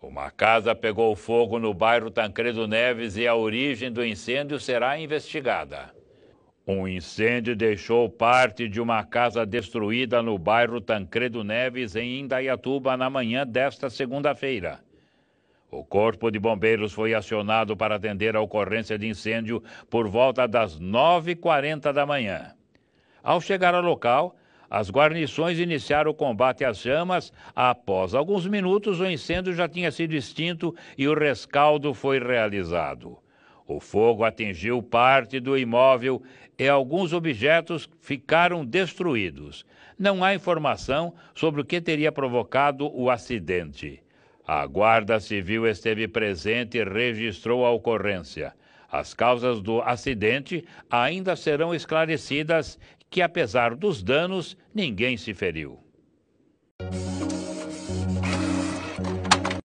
Uma casa pegou fogo no bairro Tancredo Neves e a origem do incêndio será investigada. Um incêndio deixou parte de uma casa destruída no bairro Tancredo Neves, em Indaiatuba, na manhã desta segunda-feira. O Corpo de Bombeiros foi acionado para atender a ocorrência de incêndio por volta das 9h40 da manhã. Ao chegar ao local, as guarnições iniciaram o combate às chamas. Após alguns minutos, o incêndio já tinha sido extinto e o rescaldo foi realizado. O fogo atingiu parte do imóvel e alguns objetos ficaram destruídos. Não há informação sobre o que teria provocado o acidente. A Guarda Civil esteve presente e registrou a ocorrência. As causas do acidente ainda serão esclarecidas, que apesar dos danos, ninguém se feriu.